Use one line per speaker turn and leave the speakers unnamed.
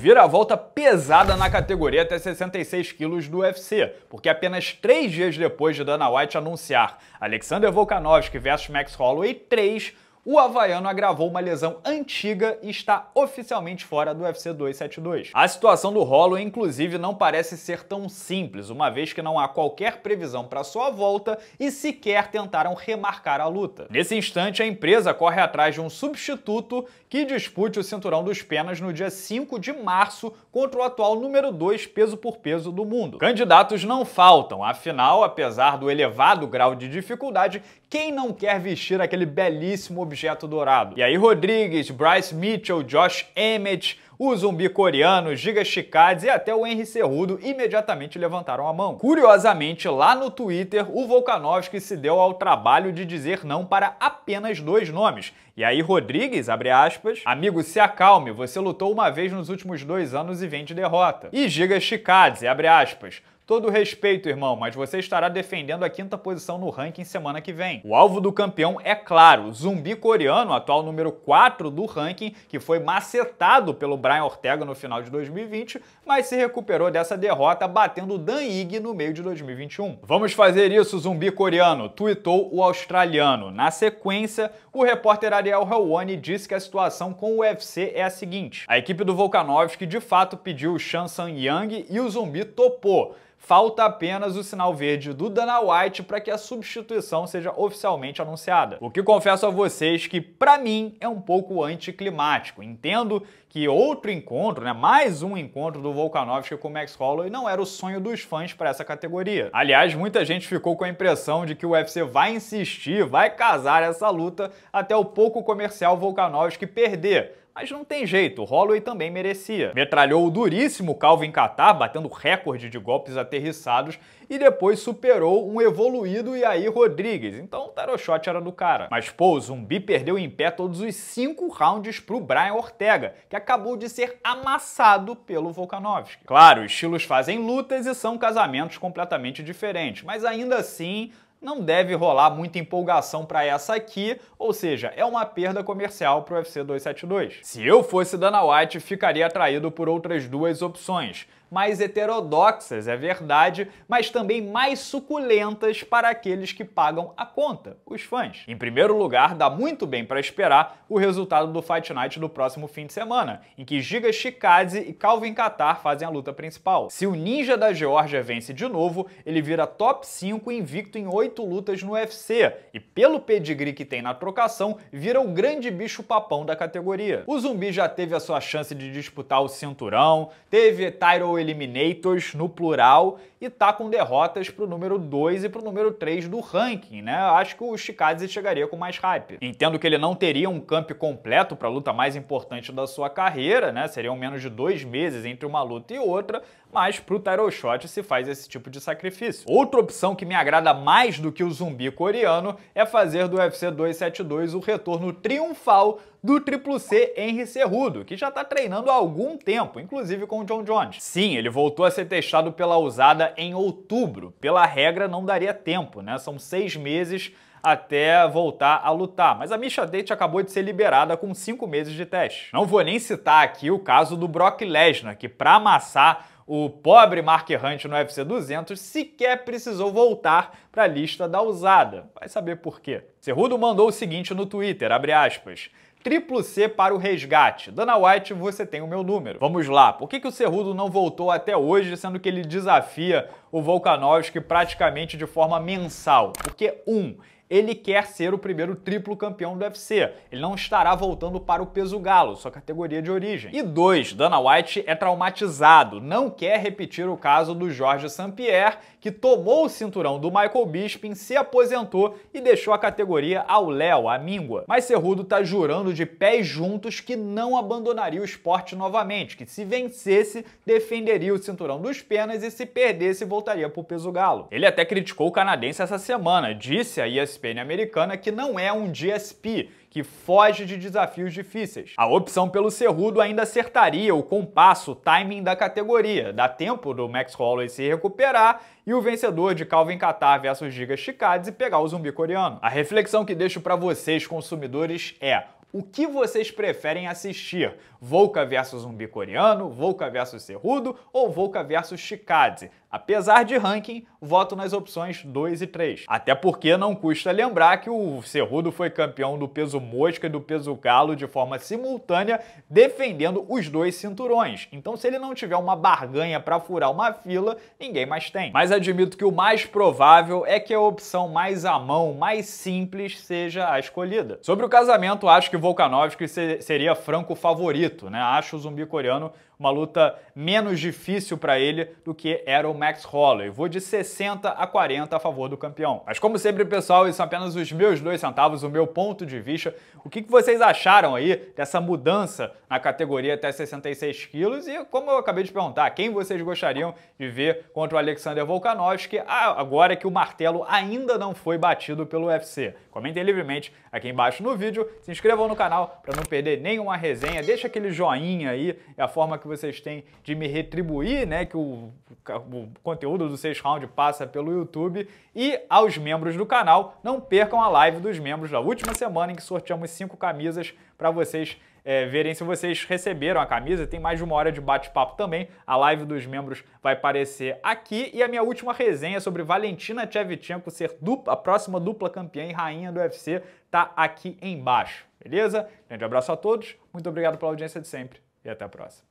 reviravolta pesada na categoria até 66 quilos do UFC, porque apenas três dias depois de Dana White anunciar Alexander Volkanovski versus Max Holloway 3, o havaiano agravou uma lesão antiga e está oficialmente fora do UFC 272. A situação do Holloway, inclusive, não parece ser tão simples, uma vez que não há qualquer previsão para sua volta e sequer tentaram remarcar a luta. Nesse instante, a empresa corre atrás de um substituto que dispute o cinturão dos penas no dia 5 de março contra o atual número 2 peso por peso do mundo. Candidatos não faltam, afinal, apesar do elevado grau de dificuldade, quem não quer vestir aquele belíssimo objeto dourado. E aí Rodrigues, Bryce Mitchell, Josh Emmett, o zumbi coreano, Giga Chicades e até o Henry Cerrudo imediatamente levantaram a mão. Curiosamente, lá no Twitter, o Volkanovski se deu ao trabalho de dizer não para apenas dois nomes, e aí, Rodrigues, abre aspas, amigo, se acalme, você lutou uma vez nos últimos dois anos e vem de derrota. E Giga Chikadze, abre aspas, Todo respeito, irmão, mas você estará defendendo a quinta posição no ranking semana que vem. O alvo do campeão é claro, zumbi coreano, atual número 4 do ranking, que foi macetado pelo Brian Ortega no final de 2020, mas se recuperou dessa derrota batendo Dan Ig no meio de 2021. Vamos fazer isso, zumbi coreano, tweetou o australiano. Na sequência, o repórter Ari Ariel Helwani diz que a situação com o UFC é a seguinte: a equipe do Volkanovski de fato pediu o Shansan Yang e o Zumbi topou. Falta apenas o sinal verde do Dana White para que a substituição seja oficialmente anunciada. O que confesso a vocês que, para mim, é um pouco anticlimático. Entendo que outro encontro, né, mais um encontro do Volkanovski com o Max Holloway não era o sonho dos fãs para essa categoria. Aliás, muita gente ficou com a impressão de que o UFC vai insistir, vai casar essa luta até o pouco comercial Volkanovski perder. Mas não tem jeito, Holloway também merecia. Metralhou o duríssimo Calvin Catar, batendo recorde de golpes aterrissados, e depois superou um evoluído Yair Rodrigues, então o taroshot era do cara. Mas pô, o Zumbi perdeu em pé todos os cinco rounds pro Brian Ortega, que acabou de ser amassado pelo Volkanovski. Claro, estilos fazem lutas e são casamentos completamente diferentes, mas ainda assim não deve rolar muita empolgação para essa aqui, ou seja, é uma perda comercial para o UFC 272. Se eu fosse Dana White, ficaria atraído por outras duas opções mais heterodoxas, é verdade, mas também mais suculentas para aqueles que pagam a conta, os fãs. Em primeiro lugar, dá muito bem para esperar o resultado do Fight Night do próximo fim de semana, em que Giga Shikaze e Calvin Katar fazem a luta principal. Se o Ninja da Geórgia vence de novo, ele vira top 5 invicto em 8 lutas no UFC e, pelo pedigree que tem na trocação, vira o grande bicho papão da categoria. O Zumbi já teve a sua chance de disputar o cinturão, teve Tyro eliminators no plural e tá com derrotas pro número 2 e pro número 3 do ranking, né? Acho que o Shikaze chegaria com mais hype. Entendo que ele não teria um camp completo para a luta mais importante da sua carreira, né? Seriam menos de dois meses entre uma luta e outra, mas pro Tyro Shot se faz esse tipo de sacrifício. Outra opção que me agrada mais do que o zumbi coreano é fazer do UFC 272 o retorno triunfal do triplo C Henry Cerrudo, que já está treinando há algum tempo, inclusive com o John Jones. Sim, ele voltou a ser testado pela usada em outubro. Pela regra, não daria tempo, né? São seis meses até voltar a lutar. Mas a Misha Tate acabou de ser liberada com cinco meses de teste. Não vou nem citar aqui o caso do Brock Lesnar, que para amassar o pobre Mark Hunt no UFC 200 sequer precisou voltar para a lista da usada. Vai saber por quê. Cerrudo mandou o seguinte no Twitter, abre aspas, Triplo C para o resgate. Dana White, você tem o meu número. Vamos lá, por que, que o Cerrudo não voltou até hoje, sendo que ele desafia o Volkanovski praticamente de forma mensal? Porque, um, ele quer ser o primeiro triplo campeão do UFC. Ele não estará voltando para o peso galo, sua categoria de origem. E dois, Dana White é traumatizado, não quer repetir o caso do Jorge St-Pierre, que tomou o cinturão do Michael Bisping, se aposentou e deixou a categoria ao Léo, à míngua. Mas Cerrudo tá jurando de pés juntos que não abandonaria o esporte novamente, que se vencesse, defenderia o cinturão dos penas e se perdesse, voltaria para o peso galo. Ele até criticou o canadense essa semana, disse a ESPN ESPN americana, que não é um DSP, que foge de desafios difíceis. A opção pelo Cerrudo ainda acertaria o compasso, o timing da categoria, dá tempo do Max Holloway se recuperar e o vencedor de Calvin Qatar versus Giga Chikadze pegar o zumbi coreano. A reflexão que deixo para vocês, consumidores, é o que vocês preferem assistir? Volca versus zumbi coreano, Volca versus Cerrudo ou Volca versus Chikadze? Apesar de ranking, voto nas opções 2 e 3. Até porque não custa lembrar que o Cerrudo foi campeão do peso mosca e do peso galo de forma simultânea, defendendo os dois cinturões. Então, se ele não tiver uma barganha para furar uma fila, ninguém mais tem. Mas admito que o mais provável é que a opção mais à mão, mais simples, seja a escolhida. Sobre o casamento, acho que Volkanovski seria franco favorito, né? Acho o zumbi coreano uma luta menos difícil para ele do que era o Max Holloway. Vou de 60 a 40 a favor do campeão. Mas como sempre, pessoal, isso são é apenas os meus dois centavos, o meu ponto de vista. O que vocês acharam aí dessa mudança na categoria até 66 quilos? E como eu acabei de perguntar, quem vocês gostariam de ver contra o Alexander Volkanovski agora que o martelo ainda não foi batido pelo UFC? Comentem livremente aqui embaixo no vídeo, se inscrevam no canal para não perder nenhuma resenha, deixa aquele joinha aí, é a forma que vocês têm de me retribuir, né, que o, o conteúdo do sexto Round passa pelo YouTube. E aos membros do canal, não percam a live dos membros da última semana em que sorteamos cinco camisas para vocês é, verem se vocês receberam a camisa. Tem mais de uma hora de bate-papo também. A live dos membros vai aparecer aqui. E a minha última resenha é sobre Valentina Tchevchenko ser dupla, a próxima dupla campeã e rainha do UFC tá aqui embaixo. Beleza? Grande abraço a todos. Muito obrigado pela audiência de sempre e até a próxima.